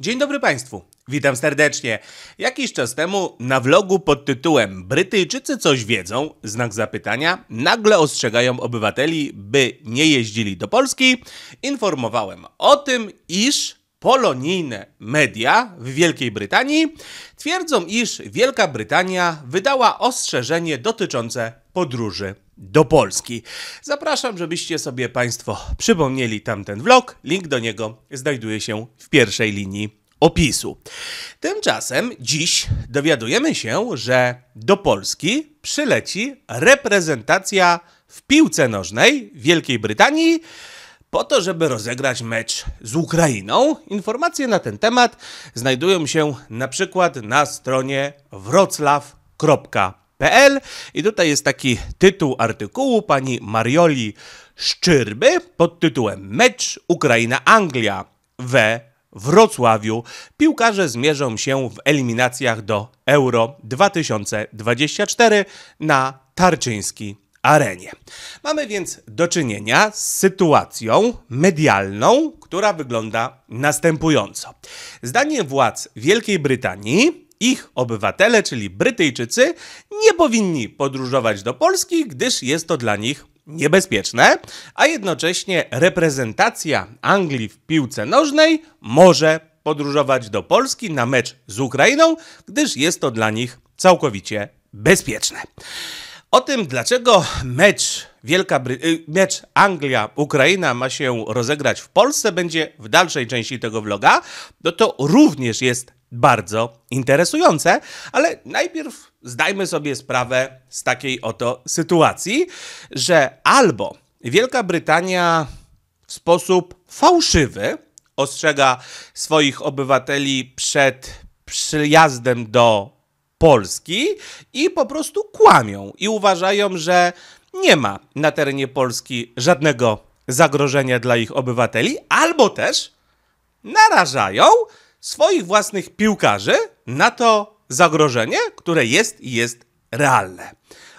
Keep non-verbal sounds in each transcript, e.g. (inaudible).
Dzień dobry Państwu, witam serdecznie. Jakiś czas temu na vlogu pod tytułem Brytyjczycy coś wiedzą, znak zapytania, nagle ostrzegają obywateli, by nie jeździli do Polski, informowałem o tym, iż polonijne media w Wielkiej Brytanii twierdzą, iż Wielka Brytania wydała ostrzeżenie dotyczące podróży do Polski. Zapraszam, żebyście sobie Państwo przypomnieli tamten vlog. Link do niego znajduje się w pierwszej linii opisu. Tymczasem dziś dowiadujemy się, że do Polski przyleci reprezentacja w piłce nożnej Wielkiej Brytanii po to, żeby rozegrać mecz z Ukrainą. Informacje na ten temat znajdują się na przykład na stronie wroclaw.pl PL. I tutaj jest taki tytuł artykułu pani Marioli Szczyrby pod tytułem Mecz Ukraina-Anglia we Wrocławiu. Piłkarze zmierzą się w eliminacjach do Euro 2024 na Tarczyński arenie. Mamy więc do czynienia z sytuacją medialną, która wygląda następująco. Zdanie władz Wielkiej Brytanii ich obywatele, czyli Brytyjczycy, nie powinni podróżować do Polski, gdyż jest to dla nich niebezpieczne, a jednocześnie reprezentacja Anglii w piłce nożnej może podróżować do Polski na mecz z Ukrainą, gdyż jest to dla nich całkowicie bezpieczne. O tym, dlaczego mecz, Wielka Bry- y, mecz Anglia-Ukraina ma się rozegrać w Polsce, będzie w dalszej części tego vloga, no to również jest bardzo interesujące, ale najpierw zdajmy sobie sprawę z takiej oto sytuacji, że albo Wielka Brytania w sposób fałszywy ostrzega swoich obywateli przed przyjazdem do Polski i po prostu kłamią i uważają, że nie ma na terenie Polski żadnego zagrożenia dla ich obywateli, albo też narażają swoich własnych piłkarzy na to zagrożenie, które jest i jest realne.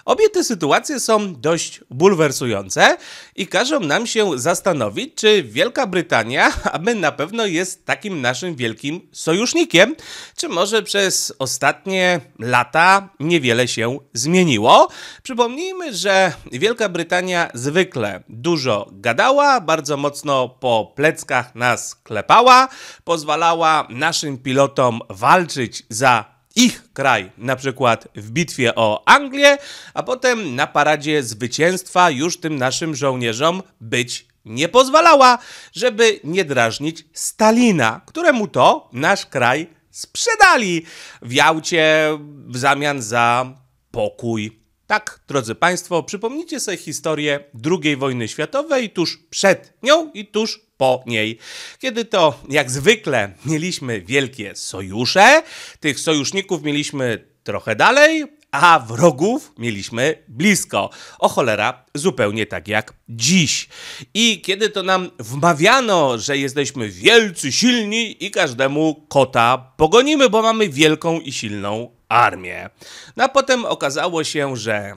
Obie te sytuacje są dość bulwersujące i każą nam się zastanowić, czy Wielka Brytania, (laughs) aby na pewno jest takim naszym wielkim sojusznikiem, czy może przez ostatnie lata niewiele się zmieniło. Przypomnijmy, że Wielka Brytania zwykle dużo gadała, bardzo mocno po pleckach nas klepała, pozwalała naszym pilotom walczyć za ich kraj, na przykład w bitwie o Anglię, a potem na paradzie zwycięstwa już tym naszym żołnierzom być nie pozwalała, żeby nie drażnić Stalina, któremu to nasz kraj sprzedali w Jałcie w zamian za pokój tak, drodzy Państwo, przypomnijcie sobie historię II wojny światowej, tuż przed nią i tuż po niej. Kiedy to, jak zwykle, mieliśmy wielkie sojusze, tych sojuszników mieliśmy trochę dalej, a wrogów mieliśmy blisko. O cholera, zupełnie tak jak dziś. I kiedy to nam wmawiano, że jesteśmy wielcy, silni i każdemu kota pogonimy, bo mamy wielką i silną armię. No a potem okazało się, że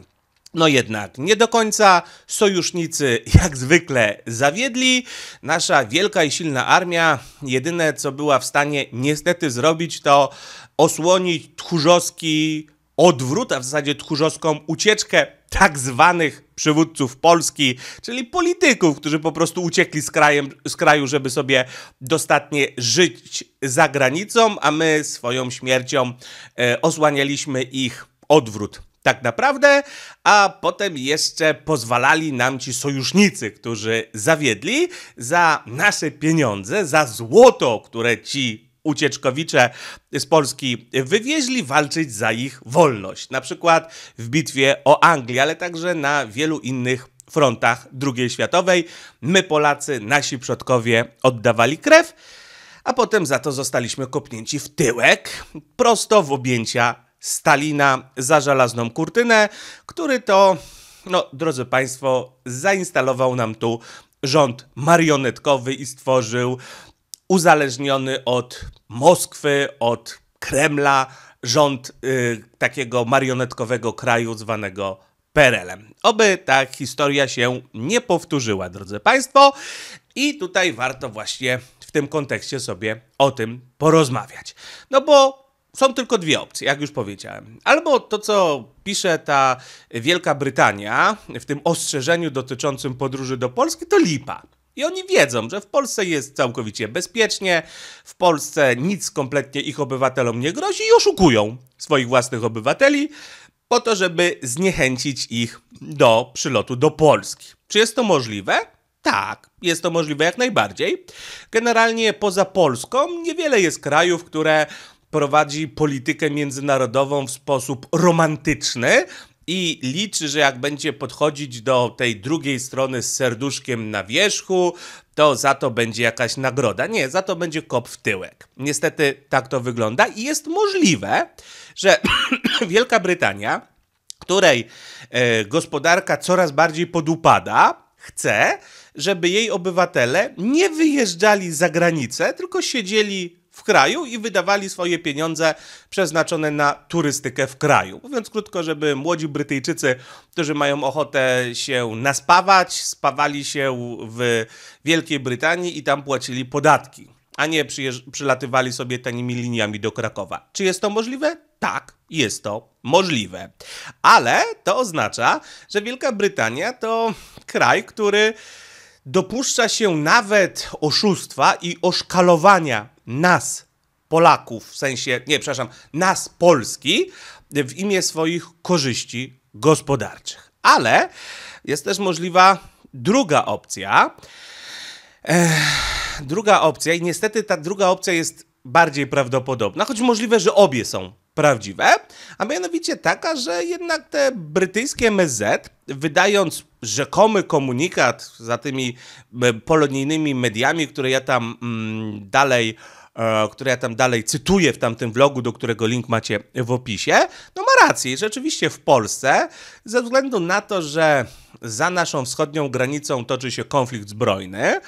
no jednak nie do końca sojusznicy (laughs) jak zwykle zawiedli. Nasza wielka i silna armia jedyne co była w stanie niestety zrobić to osłonić tchórzowski odwrót, a w zasadzie tchórzowską ucieczkę tak zwanych przywódców Polski, czyli polityków, którzy po prostu uciekli z, krajem, z kraju, żeby sobie dostatnie żyć za granicą, a my swoją śmiercią e, osłanialiśmy ich odwrót tak naprawdę, a potem jeszcze pozwalali nam ci sojusznicy, którzy zawiedli za nasze pieniądze, za złoto, które ci ucieczkowicze z Polski wywieźli walczyć za ich wolność, na przykład w bitwie o Anglię, ale także na wielu innych frontach II światowej. My Polacy, nasi przodkowie oddawali krew, a potem za to zostaliśmy kopnięci w tyłek, prosto w objęcia Stalina za żelazną kurtynę, który to, no drodzy Państwo, zainstalował nam tu rząd marionetkowy i stworzył uzależniony od Moskwy, od Kremla, rząd y, takiego marionetkowego kraju zwanego Perelem. Oby ta historia się nie powtórzyła, drodzy Państwo. I tutaj warto właśnie w tym kontekście sobie o tym porozmawiać. No bo są tylko dwie opcje, jak już powiedziałem. Albo to, co pisze ta Wielka Brytania w tym ostrzeżeniu dotyczącym podróży do Polski, to lipa. I oni wiedzą, że w Polsce jest całkowicie bezpiecznie, w Polsce nic kompletnie ich obywatelom nie grozi i oszukują swoich własnych obywateli po to, żeby zniechęcić ich do przylotu do Polski. Czy jest to możliwe? Tak, jest to możliwe jak najbardziej. Generalnie poza Polską niewiele jest krajów, które prowadzi politykę międzynarodową w sposób romantyczny, i liczy, że jak będzie podchodzić do tej drugiej strony z serduszkiem na wierzchu, to za to będzie jakaś nagroda. Nie, za to będzie kop w tyłek. Niestety tak to wygląda i jest możliwe, że (clears throat) Wielka Brytania, której e, gospodarka coraz bardziej podupada, chce, żeby jej obywatele nie wyjeżdżali za granicę, tylko siedzieli w kraju i wydawali swoje pieniądze przeznaczone na turystykę w kraju. Mówiąc krótko, żeby młodzi Brytyjczycy, którzy mają ochotę się naspawać, spawali się w Wielkiej Brytanii i tam płacili podatki, a nie przylatywali sobie tanimi liniami do Krakowa. Czy jest to możliwe? Tak, jest to możliwe. Ale to oznacza, że Wielka Brytania to kraj, który dopuszcza się nawet oszustwa i oszkalowania nas, Polaków, w sensie, nie, przepraszam, nas, Polski, w imię swoich korzyści gospodarczych. Ale jest też możliwa druga opcja. druga opcja, i niestety ta druga opcja jest bardziej prawdopodobna, choć możliwe, że obie są prawdziwe, a mianowicie taka, że jednak te brytyjskie MZ, wydając rzekomy komunikat za tymi polonijnymi mediami, które ja tam mm, dalej E, które ja tam dalej cytuję w tamtym vlogu, do którego link macie w opisie, no ma rację. Rzeczywiście w Polsce, ze względu na to, że za naszą wschodnią granicą toczy się konflikt zbrojny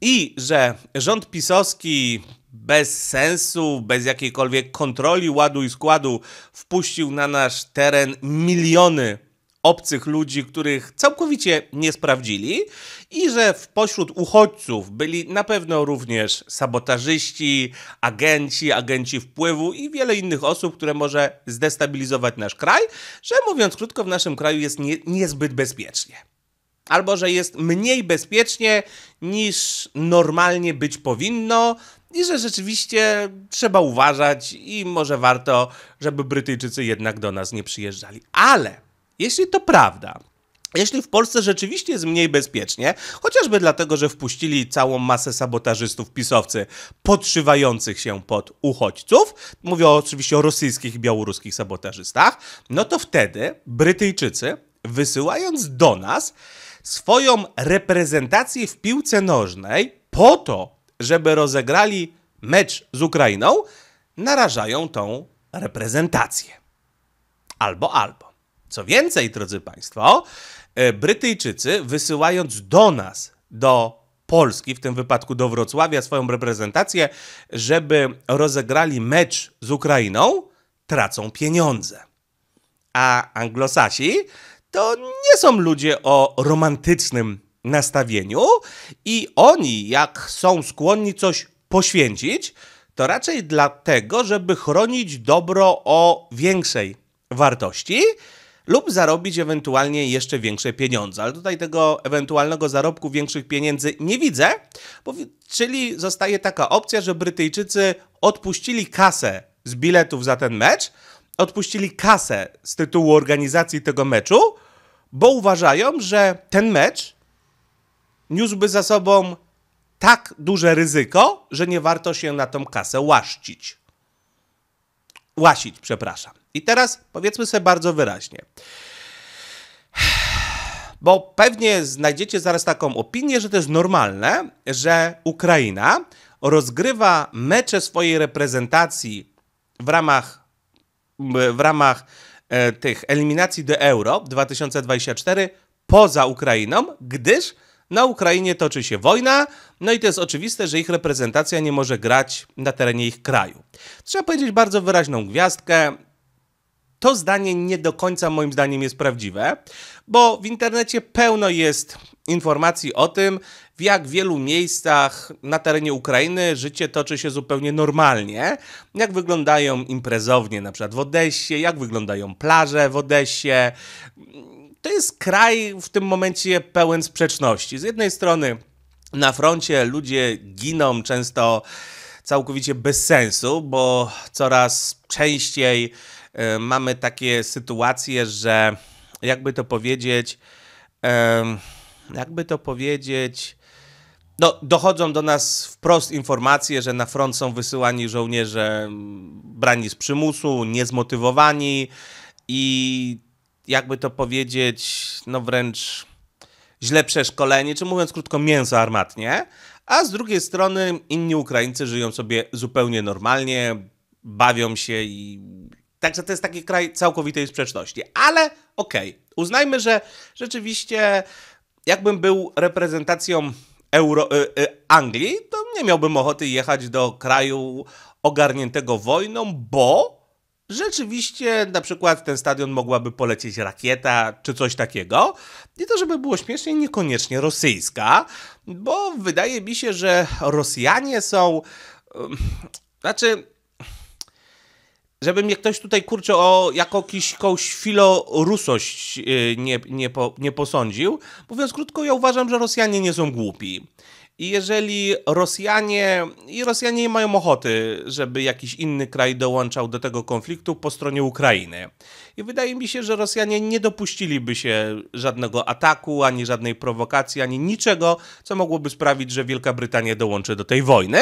i że rząd pisowski bez sensu, bez jakiejkolwiek kontroli ładu i składu wpuścił na nasz teren miliony obcych ludzi, których całkowicie nie sprawdzili i że w pośród uchodźców byli na pewno również sabotażyści, agenci, agenci wpływu i wiele innych osób, które może zdestabilizować nasz kraj, że mówiąc krótko w naszym kraju jest nie, niezbyt bezpiecznie. Albo że jest mniej bezpiecznie niż normalnie być powinno, i że rzeczywiście trzeba uważać i może warto, żeby Brytyjczycy jednak do nas nie przyjeżdżali. Ale jeśli to prawda, jeśli w Polsce rzeczywiście jest mniej bezpiecznie, chociażby dlatego, że wpuścili całą masę sabotażystów pisowcy podszywających się pod uchodźców, mówię oczywiście o rosyjskich i białoruskich sabotażystach, no to wtedy Brytyjczycy, wysyłając do nas swoją reprezentację w piłce nożnej po to, żeby rozegrali mecz z Ukrainą, narażają tą reprezentację. Albo, albo. Co więcej, drodzy Państwo, e, Brytyjczycy wysyłając do nas, do Polski, w tym wypadku do Wrocławia, swoją reprezentację, żeby rozegrali mecz z Ukrainą, tracą pieniądze. A anglosasi to nie są ludzie o romantycznym nastawieniu i oni, jak są skłonni coś poświęcić, to raczej dlatego, żeby chronić dobro o większej wartości, lub zarobić ewentualnie jeszcze większe pieniądze. Ale tutaj tego ewentualnego zarobku większych pieniędzy nie widzę, bo, czyli zostaje taka opcja, że Brytyjczycy odpuścili kasę z biletów za ten mecz, odpuścili kasę z tytułu organizacji tego meczu, bo uważają, że ten mecz niósłby za sobą tak duże ryzyko, że nie warto się na tą kasę łaszczyć. Łasić, przepraszam. I teraz powiedzmy sobie bardzo wyraźnie. Bo pewnie znajdziecie zaraz taką opinię, że to jest normalne, że Ukraina rozgrywa mecze swojej reprezentacji w ramach, w ramach e, tych eliminacji do Euro 2024 poza Ukrainą, gdyż na Ukrainie toczy się wojna, no i to jest oczywiste, że ich reprezentacja nie może grać na terenie ich kraju. Trzeba powiedzieć bardzo wyraźną gwiazdkę, to zdanie nie do końca moim zdaniem jest prawdziwe, bo w internecie pełno jest informacji o tym, w jak wielu miejscach na terenie Ukrainy życie toczy się zupełnie normalnie. Jak wyglądają imprezownie, na przykład w Odessie, jak wyglądają plaże w Odessie. To jest kraj w tym momencie pełen sprzeczności. Z jednej strony na froncie ludzie giną często całkowicie bez sensu, bo coraz częściej E, mamy takie sytuacje, że jakby to powiedzieć, jakby to powiedzieć, no, dochodzą do nas wprost informacje, że na front są wysyłani żołnierze mm, brani z przymusu, niezmotywowani i jakby to powiedzieć, no wręcz źle przeszkoleni, czy mówiąc krótko, mięso armatnie. A z drugiej strony inni Ukraińcy żyją sobie zupełnie normalnie, bawią się i, Także to jest taki kraj całkowitej sprzeczności. Ale okej, okay, uznajmy, że rzeczywiście jakbym był reprezentacją Euro, y, y, Anglii, to nie miałbym ochoty jechać do kraju ogarniętego wojną, bo rzeczywiście na przykład ten stadion mogłaby polecieć rakieta czy coś takiego. I to, żeby było śmiesznie, niekoniecznie rosyjska, bo wydaje mi się, że Rosjanie są. Znaczy, żeby mnie ktoś tutaj, kurczę, o jakąś filorusość y, nie, nie, po, nie posądził. Mówiąc krótko, ja uważam, że Rosjanie nie są głupi. I jeżeli Rosjanie i Rosjanie nie mają ochoty, żeby jakiś inny kraj dołączał do tego konfliktu po stronie Ukrainy. I wydaje mi się, że Rosjanie nie dopuściliby się żadnego ataku, ani żadnej prowokacji, ani niczego, co mogłoby sprawić, że Wielka Brytania dołączy do tej wojny.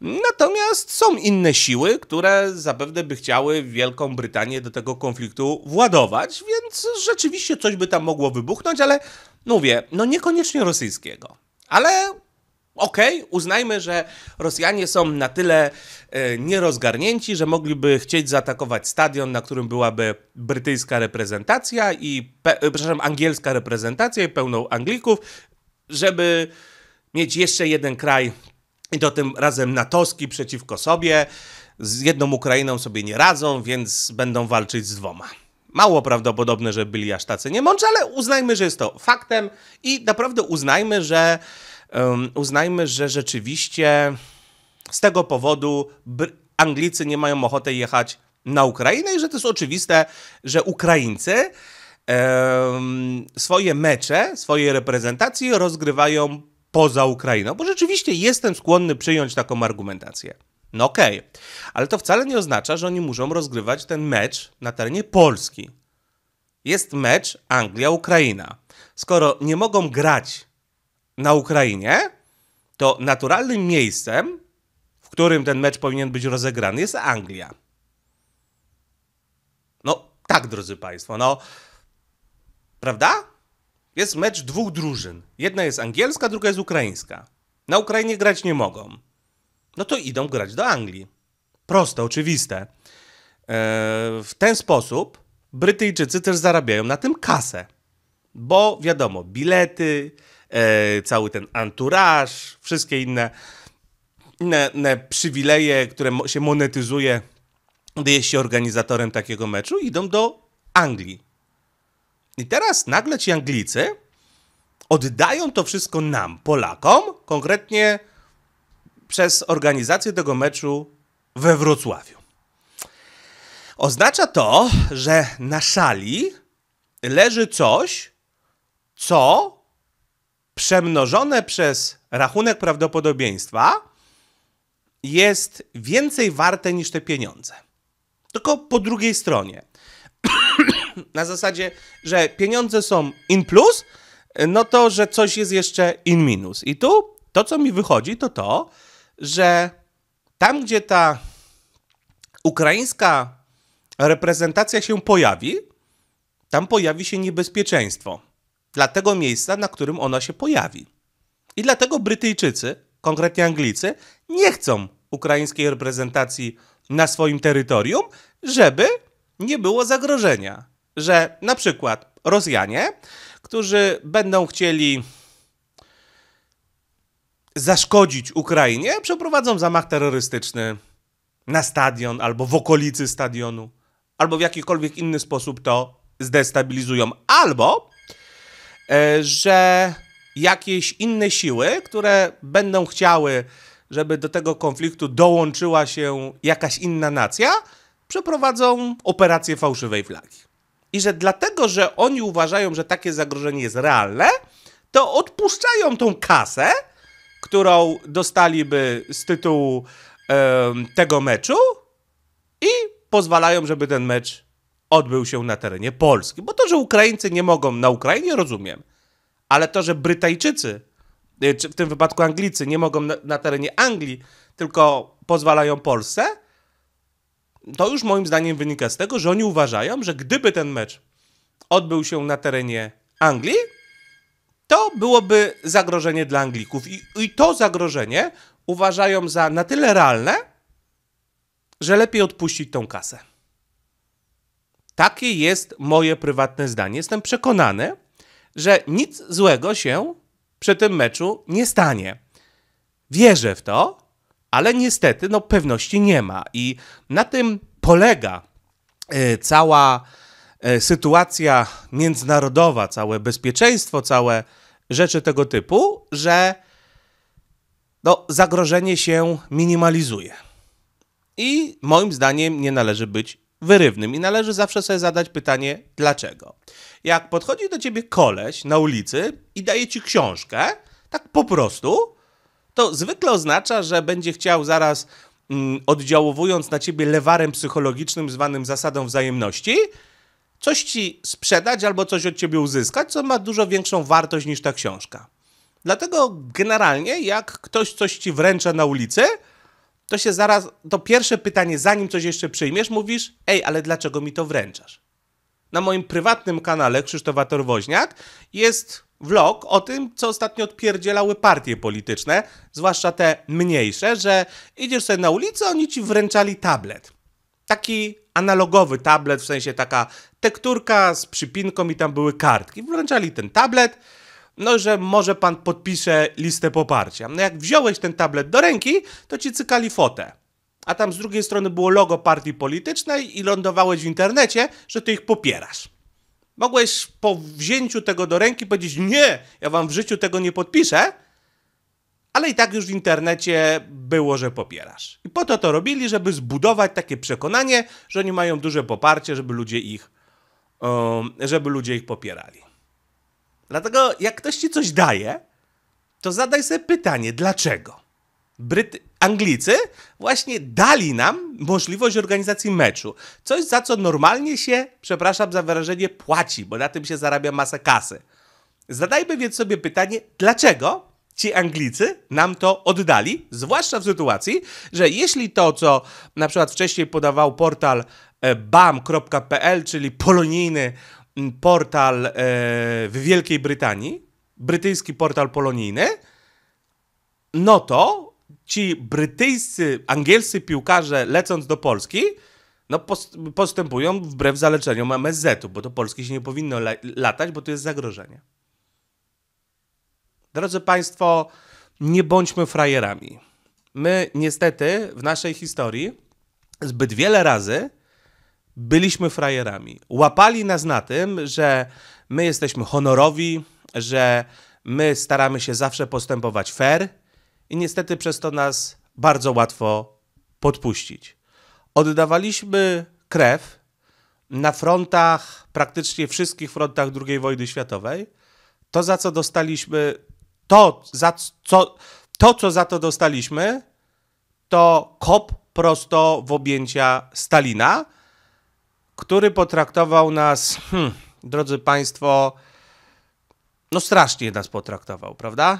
Natomiast są inne siły, które zapewne by chciały Wielką Brytanię do tego konfliktu władować, więc rzeczywiście coś by tam mogło wybuchnąć, ale mówię, no niekoniecznie rosyjskiego. Ale Okej, okay, uznajmy, że Rosjanie są na tyle e, nierozgarnięci, że mogliby chcieć zaatakować stadion, na którym byłaby brytyjska reprezentacja i, pe, e, przepraszam, angielska reprezentacja i pełną Anglików, żeby mieć jeszcze jeden kraj i to tym razem natowski przeciwko sobie. Z jedną Ukrainą sobie nie radzą, więc będą walczyć z dwoma. Mało prawdopodobne, że byli aż tacy niemądrzy, ale uznajmy, że jest to faktem i naprawdę uznajmy, że um, uznajmy, że rzeczywiście z tego powodu Anglicy nie mają ochoty jechać na Ukrainę i że to jest oczywiste, że Ukraińcy um, swoje mecze, swoje reprezentacje rozgrywają poza Ukrainą, bo rzeczywiście jestem skłonny przyjąć taką argumentację. No okej, okay. ale to wcale nie oznacza, że oni muszą rozgrywać ten mecz na terenie Polski. Jest mecz Anglia-Ukraina. Skoro nie mogą grać na Ukrainie, to naturalnym miejscem, w którym ten mecz powinien być rozegrany, jest Anglia. No tak, drodzy Państwo, no. Prawda? Jest mecz dwóch drużyn. Jedna jest angielska, druga jest ukraińska. Na Ukrainie grać nie mogą. No to idą grać do Anglii. Proste, oczywiste. Eee, w ten sposób Brytyjczycy też zarabiają na tym kasę. Bo wiadomo, bilety, E, cały ten anturaż, wszystkie inne, inne, inne przywileje, które się monetyzuje, gdy jest się organizatorem takiego meczu, idą do Anglii. I teraz nagle ci Anglicy oddają to wszystko nam, Polakom, konkretnie przez organizację tego meczu we Wrocławiu. Oznacza to, że na szali leży coś, co przemnożone przez rachunek prawdopodobieństwa jest więcej warte niż te pieniądze. Tylko po drugiej stronie. (clears throat) Na zasadzie, że pieniądze są in plus, no to, że coś jest jeszcze in minus. I tu to, co mi wychodzi, to to, że tam, gdzie ta ukraińska reprezentacja się pojawi, tam pojawi się niebezpieczeństwo dla tego miejsca, na którym ona się pojawi. I dlatego Brytyjczycy, konkretnie Anglicy, nie chcą ukraińskiej reprezentacji na swoim terytorium, żeby nie było zagrożenia, że na przykład Rosjanie, którzy będą chcieli zaszkodzić Ukrainie, przeprowadzą zamach terrorystyczny na stadion albo w okolicy stadionu, albo w jakikolwiek inny sposób to zdestabilizują, albo E, że jakieś inne siły, które będą chciały, żeby do tego konfliktu dołączyła się jakaś inna nacja, przeprowadzą operację fałszywej flagi. I że dlatego, że oni uważają, że takie zagrożenie jest realne, to odpuszczają tą kasę, którą dostaliby z tytułu tego meczu i pozwalają, żeby ten mecz odbył się na terenie Polski. Bo to, że Ukraińcy nie mogą na Ukrainie, rozumiem. Ale to, że Brytyjczycy, y, czy w tym wypadku Anglicy, nie mogą na, na terenie Anglii, tylko pozwalają Polsce, to już moim zdaniem wynika z tego, że oni uważają, że gdyby ten mecz odbył się na terenie Anglii, to byłoby zagrożenie dla Anglików. I, I, to zagrożenie uważają za na tyle realne, że lepiej odpuścić tą kasę. Takie jest moje prywatne zdanie. Jestem przekonany, że nic złego się przy tym meczu nie stanie. Wierzę w to, ale niestety no, pewności nie ma. I na tym polega e, cała e, sytuacja międzynarodowa, całe bezpieczeństwo, całe rzeczy tego typu, że no, zagrożenie się minimalizuje. I moim zdaniem nie należy być wyrywnym i należy zawsze sobie zadać pytanie, dlaczego. Jak podchodzi do ciebie koleś na ulicy i daje ci książkę, tak po prostu, to zwykle oznacza, że będzie chciał zaraz mm, oddziałowując na ciebie lewarem psychologicznym zwanym zasadą wzajemności, coś ci sprzedać albo coś od ciebie uzyskać, co ma dużo większą wartość niż ta książka. Dlatego generalnie, jak ktoś coś ci wręcza na ulicy, to się zaraz, to pierwsze pytanie, zanim coś jeszcze przyjmiesz, mówisz, ej, ale dlaczego mi to wręczasz? Na moim prywatnym kanale Krzysztofa Woźniak jest vlog o tym, co ostatnio odpierdzielały partie polityczne, zwłaszcza te mniejsze, że idziesz sobie na ulicę, oni ci wręczali tablet. Taki analogowy tablet, w sensie taka tekturka z przypinką i tam były kartki. Wręczali ten tablet, no że może pan podpisze listę poparcia. No jak wziąłeś ten tablet do ręki, to ci cykali fotę. A tam z drugiej strony było logo partii politycznej i lądowałeś w internecie, że ty ich popierasz. Mogłeś po wzięciu tego do ręki powiedzieć: Nie, ja wam w życiu tego nie podpiszę, ale i tak już w internecie było, że popierasz. I po to to robili, żeby zbudować takie przekonanie, że oni mają duże poparcie, żeby ludzie ich, żeby ludzie ich popierali. Dlatego jak ktoś ci coś daje, to zadaj sobie pytanie, dlaczego? Bryty Anglicy właśnie dali nam możliwość organizacji meczu. Coś, za co normalnie się, przepraszam za wyrażenie, płaci, bo na tym się zarabia masę kasy. Zadajmy więc sobie pytanie, dlaczego ci Anglicy nam to oddali, zwłaszcza w sytuacji, że jeśli to, co na przykład wcześniej podawał portal e, bam.pl, czyli polonijny portal e, w Wielkiej Brytanii, brytyjski portal polonijny, no to ci brytyjscy, angielscy piłkarze lecąc do Polski, no postępują wbrew zaleceniom MSZ-u, bo do Polski się nie powinno latać, bo to jest zagrożenie. Drodzy Państwo, nie bądźmy frajerami. My niestety w naszej historii zbyt wiele razy byliśmy frajerami. Łapali nas na tym, że my jesteśmy honorowi, że my staramy się zawsze postępować fair i niestety przez to nas bardzo łatwo podpuścić. Oddawaliśmy krew na frontach, praktycznie wszystkich frontach II wojny światowej. To, za co dostaliśmy, to, za co, to, co za to dostaliśmy, to kop prosto w objęcia Stalina, który potraktował nas, hmm, drodzy Państwo, no strasznie nas potraktował, prawda?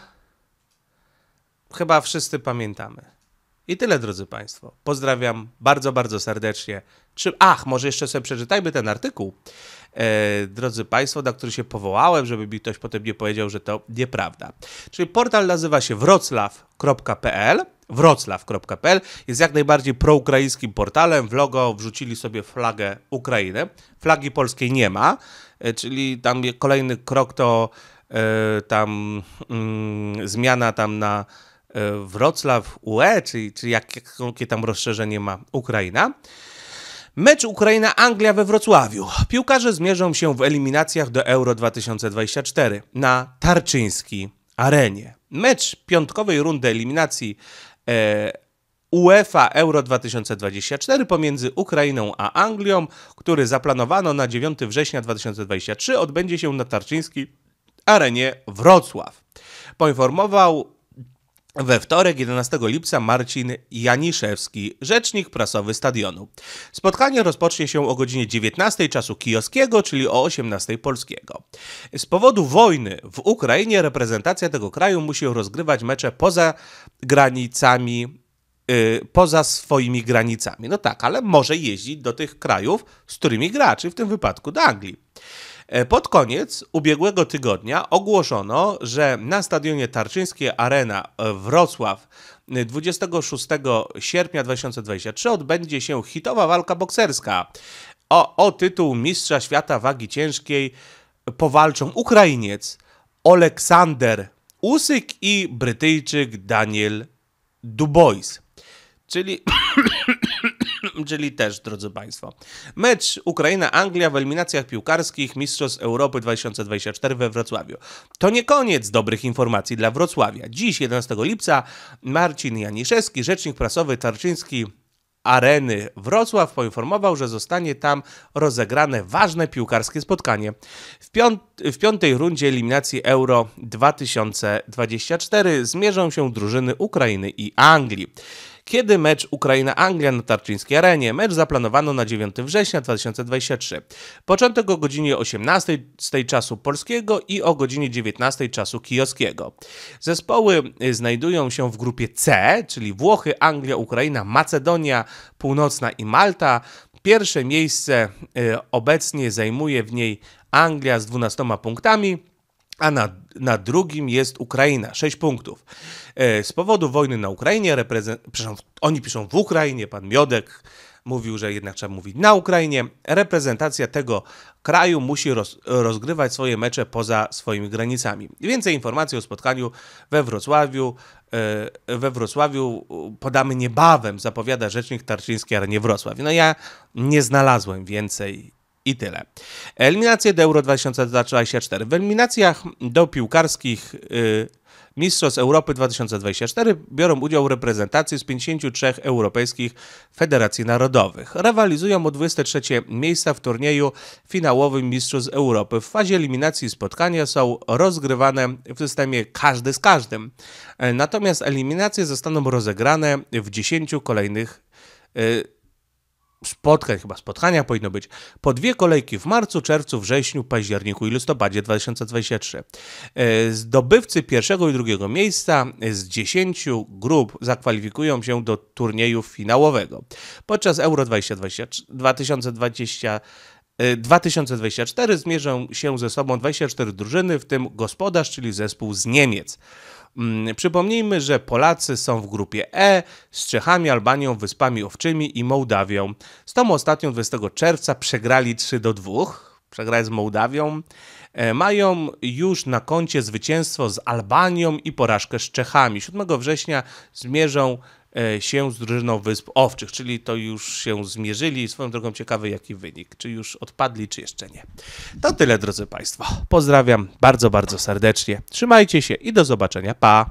Chyba wszyscy pamiętamy. I tyle, drodzy Państwo. Pozdrawiam bardzo, bardzo serdecznie. Czy, ach, może jeszcze sobie przeczytajmy ten artykuł, e, drodzy Państwo, na który się powołałem, żeby mi ktoś potem nie powiedział, że to nieprawda. Czyli portal nazywa się wroclaw.pl wroclaw.pl jest jak najbardziej proukraińskim portalem. W logo wrzucili sobie flagę Ukrainy. Flagi polskiej nie ma, e, czyli tam kolejny krok to e, tam mm, zmiana tam na E, Wrocław UE, czyli, czy jakie tam rozszerzenie ma Ukraina. Mecz Ukraina-Anglia we Wrocławiu. Piłkarze zmierzą się w eliminacjach do Euro 2024 na Tarczyński Arenie. Mecz piątkowej rundy eliminacji e, UEFA Euro 2024 pomiędzy Ukrainą a Anglią, który zaplanowano na 9 września 2023, odbędzie się na Tarczyński Arenie Wrocław. Poinformował we wtorek 11 lipca Marcin Janiszewski, rzecznik prasowy stadionu. Spotkanie rozpocznie się o godzinie 19 czasu kijowskiego, czyli o 18 polskiego. Z powodu wojny w Ukrainie reprezentacja tego kraju musi rozgrywać mecze poza granicami y, poza swoimi granicami. No tak, ale może jeździć do tych krajów, z którymi gra, czy w tym wypadku do Anglii. E, pod koniec ubiegłego tygodnia ogłoszono, że na stadionie Tarczyńskie Arena e, Wrocław 26 e, sierpnia 2023 odbędzie się hitowa walka bokserska. O, o tytuł Mistrza Świata Wagi Ciężkiej powalczą Ukrainiec Oleksander Usyk i Brytyjczyk Daniel Dubois. Czyli (clears throat) czyli też, drodzy Państwo. Mecz Ukraina-Anglia w eliminacjach piłkarskich Mistrzostw Europy 2024 we Wrocławiu. To nie koniec dobrych informacji dla Wrocławia. Dziś, 11 lipca, Marcin Janiszewski, rzecznik prasowy Tarczyński Areny Wrocław poinformował, że zostanie tam rozegrane ważne piłkarskie spotkanie. W, piąt w, piątej rundzie eliminacji Euro 2024 zmierzą się drużyny Ukrainy i Anglii. Kiedy mecz Ukraina-Anglia na Tarczyńskiej Arenie? Mecz zaplanowano na 9 września 2023. Początek o godzinie 18 z tej czasu polskiego i o godzinie 19 czasu kijowskiego. Zespoły y, znajdują się w grupie C, czyli Włochy, Anglia, Ukraina, Macedonia Północna i Malta. Pierwsze miejsce y, obecnie zajmuje w niej Anglia z 12 punktami a na, na drugim jest Ukraina, 6 punktów. E, z powodu wojny na Ukrainie, oni piszą w Ukrainie, pan Miodek mówił, że jednak trzeba mówić na Ukrainie, reprezentacja tego kraju musi roz... rozgrywać swoje mecze poza swoimi granicami. Więcej informacji o spotkaniu we Wrocławiu, e, we Wrocławiu podamy niebawem, zapowiada rzecznik Tarczyński Arenie Wrocław. No ja nie znalazłem więcej i tyle. Eliminacje do Euro 2024. W eliminacjach do piłkarskich y, Mistrzostw Europy 2024 biorą udział reprezentacje z 53 europejskich federacji narodowych. Rywalizują o 23 miejsca w turnieju finałowym Mistrzostw Europy. W fazie eliminacji spotkania są rozgrywane w systemie każdy z każdym. Natomiast eliminacje zostaną rozegrane w 10 kolejnych y, spotkań, chyba spotkania powinno być, po dwie kolejki w marcu, czerwcu, wrześniu, październiku i listopadzie 2023. E, zdobywcy pierwszego i drugiego miejsca z dziesięciu grup zakwalifikują się do turnieju finałowego. Podczas Euro 2020 2024 e, zmierzą się ze sobą 24 drużyny, w tym gospodarz, czyli zespół z Niemiec. Mm, przypomnijmy, że Polacy są w grupie E z Czechami, Albanią, Wyspami Owczymi i Mołdawią. Z tą ostatnią 20 czerwca przegrali 3 do 2 przegrali z Mołdawią. E, mają już na koncie zwycięstwo z Albanią i porażkę z Czechami. 7 września zmierzą E, się z drużyną Wysp Owczych, czyli to już się zmierzyli. Swoją drogą ciekawy jaki wynik, czy już odpadli, czy jeszcze nie. To tyle drodzy Państwo. Pozdrawiam bardzo, bardzo serdecznie. Trzymajcie się i do zobaczenia. Pa!